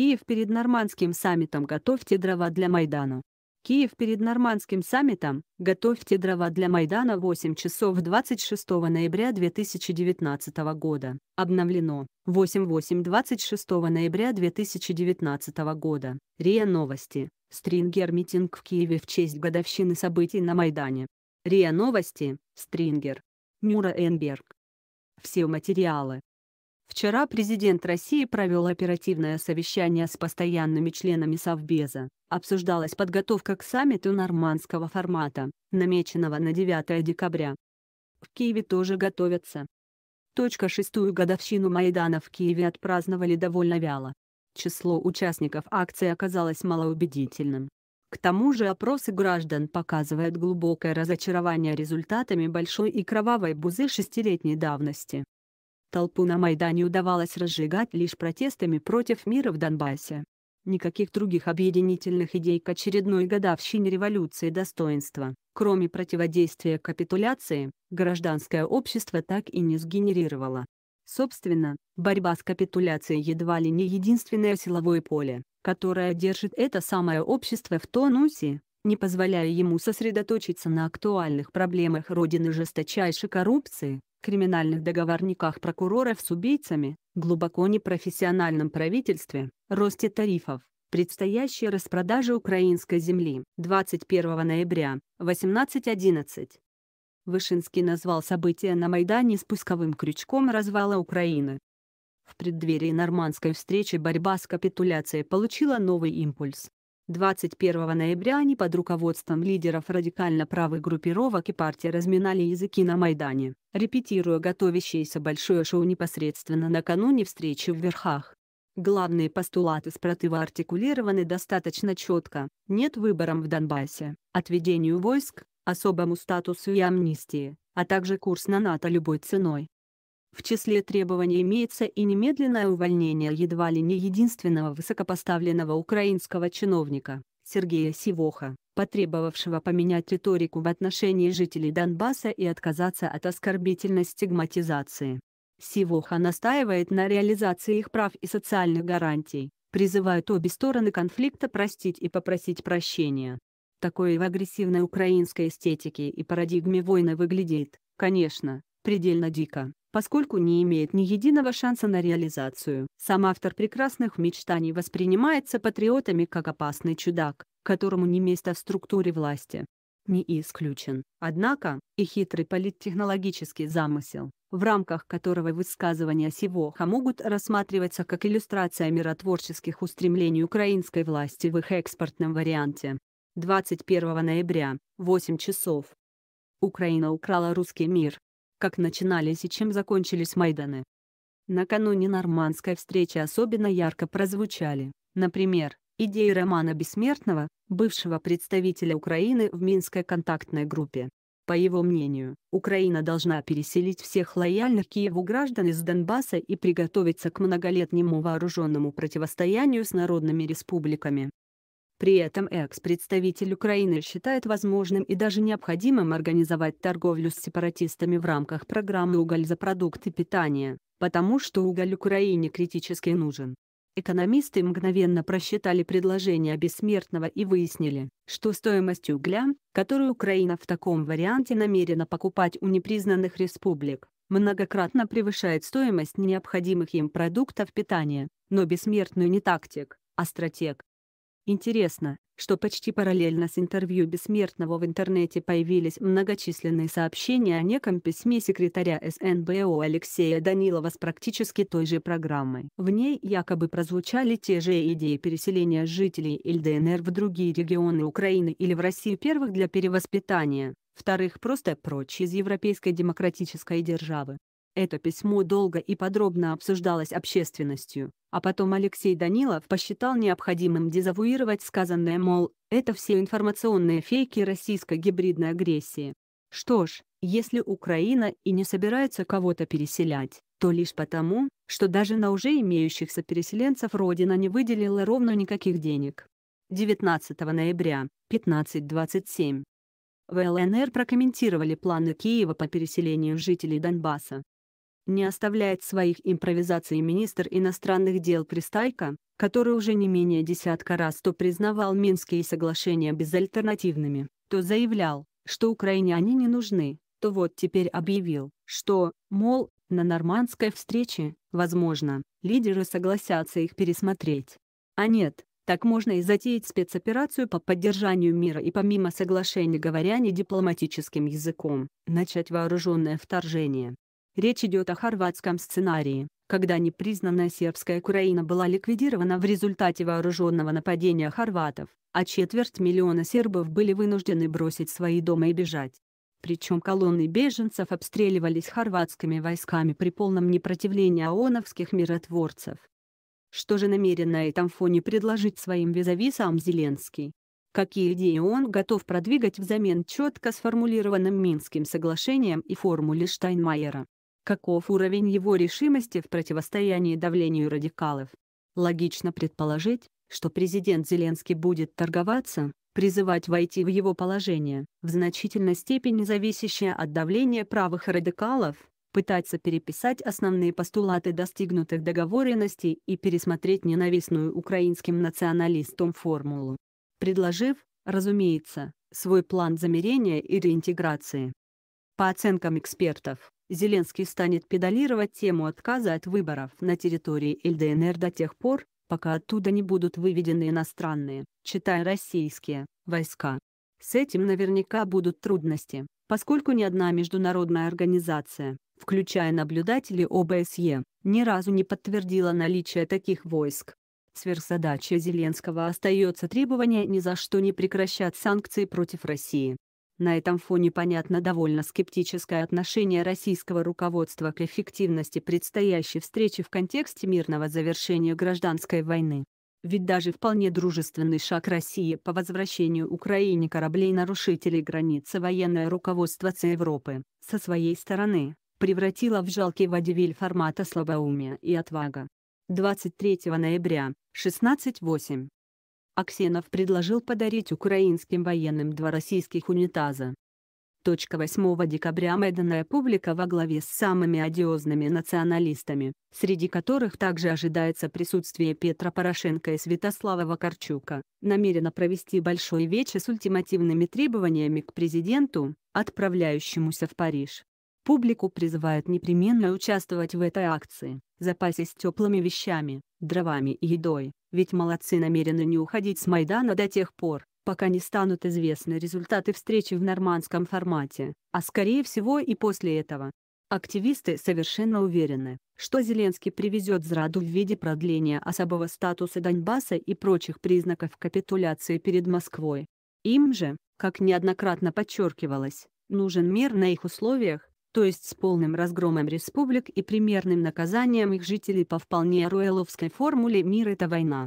Киев перед нормандским саммитом готовьте дрова для Майдана. Киев перед нормандским саммитом готовьте дрова для Майдана 8 часов 26 ноября 2019 года. Обновлено 8-8 26 ноября 2019 года. РИА Новости. Стрингер митинг в Киеве в честь годовщины событий на Майдане. РИА Новости. Стрингер. Мюра Энберг. Все материалы Вчера президент России провел оперативное совещание с постоянными членами Совбеза. Обсуждалась подготовка к саммиту нормандского формата, намеченного на 9 декабря. В Киеве тоже готовятся. Точка шестую годовщину Майдана в Киеве отпраздновали довольно вяло. Число участников акции оказалось малоубедительным. К тому же опросы граждан показывают глубокое разочарование результатами большой и кровавой бузы шестилетней давности. Толпу на Майдане удавалось разжигать лишь протестами против мира в Донбассе. Никаких других объединительных идей к очередной годовщине революции достоинства, кроме противодействия капитуляции, гражданское общество так и не сгенерировало. Собственно, борьба с капитуляцией едва ли не единственное силовое поле, которое держит это самое общество в тонусе, не позволяя ему сосредоточиться на актуальных проблемах Родины жесточайшей коррупции, криминальных договорниках прокуроров с убийцами, глубоко непрофессиональном правительстве, росте тарифов, предстоящей распродаже украинской земли 21 ноября 18.11. Вышинский назвал события на Майдане спусковым крючком развала Украины. В преддверии нормандской встречи борьба с капитуляцией получила новый импульс. 21 ноября они под руководством лидеров радикально правых группировок и партии разминали языки на Майдане, репетируя готовящееся большое шоу непосредственно накануне встречи в Верхах. Главные постулаты Спротыва артикулированы достаточно четко – нет выборам в Донбассе, отведению войск, особому статусу и амнистии, а также курс на НАТО любой ценой. В числе требований имеется и немедленное увольнение едва ли не единственного высокопоставленного украинского чиновника, Сергея Сивоха, потребовавшего поменять риторику в отношении жителей Донбасса и отказаться от оскорбительной стигматизации. Сивоха настаивает на реализации их прав и социальных гарантий, призывает обе стороны конфликта простить и попросить прощения. Такое в агрессивной украинской эстетике и парадигме войны выглядит, конечно, предельно дико поскольку не имеет ни единого шанса на реализацию. Сам автор прекрасных мечтаний воспринимается патриотами как опасный чудак, которому не место в структуре власти. Не исключен, однако, и хитрый политтехнологический замысел, в рамках которого высказывания Сивоха могут рассматриваться как иллюстрация миротворческих устремлений украинской власти в их экспортном варианте. 21 ноября, 8 часов. Украина украла русский мир, как начинались и чем закончились Майданы. Накануне нормандской встречи особенно ярко прозвучали, например, идеи Романа Бессмертного, бывшего представителя Украины в Минской контактной группе. По его мнению, Украина должна переселить всех лояльных Киеву граждан из Донбасса и приготовиться к многолетнему вооруженному противостоянию с народными республиками. При этом экс-представитель Украины считает возможным и даже необходимым организовать торговлю с сепаратистами в рамках программы «Уголь за продукты питания», потому что уголь Украине критически нужен. Экономисты мгновенно просчитали предложение бессмертного и выяснили, что стоимость угля, которую Украина в таком варианте намерена покупать у непризнанных республик, многократно превышает стоимость необходимых им продуктов питания, но бессмертную не тактик, а стратег. Интересно, что почти параллельно с интервью Бессмертного в интернете появились многочисленные сообщения о неком письме секретаря СНБО Алексея Данилова с практически той же программой. В ней якобы прозвучали те же идеи переселения жителей ЛДНР в другие регионы Украины или в Россию первых для перевоспитания, вторых просто прочь из европейской демократической державы. Это письмо долго и подробно обсуждалось общественностью, а потом Алексей Данилов посчитал необходимым дезавуировать сказанное, мол, это все информационные фейки российской гибридной агрессии. Что ж, если Украина и не собирается кого-то переселять, то лишь потому, что даже на уже имеющихся переселенцев Родина не выделила ровно никаких денег. 19 ноября, 15.27. В ЛНР прокомментировали планы Киева по переселению жителей Донбасса не оставляет своих импровизаций министр иностранных дел Пристайко, который уже не менее десятка раз то признавал Минские соглашения безальтернативными, то заявлял, что Украине они не нужны, то вот теперь объявил, что, мол, на нормандской встрече, возможно, лидеры согласятся их пересмотреть. А нет, так можно и затеять спецоперацию по поддержанию мира и помимо соглашений говоря не дипломатическим языком, начать вооруженное вторжение, Речь идет о хорватском сценарии, когда непризнанная сербская Украина была ликвидирована в результате вооруженного нападения хорватов, а четверть миллиона сербов были вынуждены бросить свои дома и бежать. Причем колонны беженцев обстреливались хорватскими войсками при полном непротивлении ООНовских миротворцев. Что же намерен на этом фоне предложить своим визави Зеленский? Какие идеи он готов продвигать взамен четко сформулированным Минским соглашением и формуле Штайнмайера? каков уровень его решимости в противостоянии давлению радикалов. Логично предположить, что президент Зеленский будет торговаться, призывать войти в его положение, в значительной степени зависящее от давления правых радикалов, пытаться переписать основные постулаты достигнутых договоренностей и пересмотреть ненавистную украинским националистам формулу. Предложив, разумеется, свой план замерения и реинтеграции. По оценкам экспертов, Зеленский станет педалировать тему отказа от выборов на территории ЛДНР до тех пор, пока оттуда не будут выведены иностранные, читая российские, войска. С этим наверняка будут трудности, поскольку ни одна международная организация, включая наблюдателей ОБСЕ, ни разу не подтвердила наличие таких войск. Сверхзадача Зеленского остается требование ни за что не прекращать санкции против России, на этом фоне понятно довольно скептическое отношение российского руководства к эффективности предстоящей встречи в контексте мирного завершения гражданской войны. Ведь даже вполне дружественный шаг России по возвращению Украине кораблей-нарушителей границы военное руководство Ц. Европы, со своей стороны, превратило в жалкий водевиль формата слабоумия и отвага. 23 ноября, 16.08 Аксенов предложил подарить украинским военным два российских унитаза. 8 декабря Майданная публика во главе с самыми одиозными националистами, среди которых также ожидается присутствие Петра Порошенко и Святослава Вакарчука, намерена провести большой вечер с ультимативными требованиями к президенту, отправляющемуся в Париж. Публику призывают непременно участвовать в этой акции, запасясь теплыми вещами, дровами и едой, ведь молодцы намерены не уходить с Майдана до тех пор, пока не станут известны результаты встречи в нормандском формате, а скорее всего и после этого. Активисты совершенно уверены, что Зеленский привезет зраду в виде продления особого статуса Донбасса и прочих признаков капитуляции перед Москвой. Им же, как неоднократно подчеркивалось, нужен мир на их условиях, то есть с полным разгромом республик и примерным наказанием их жителей по вполне руэловской формуле «мир – это война».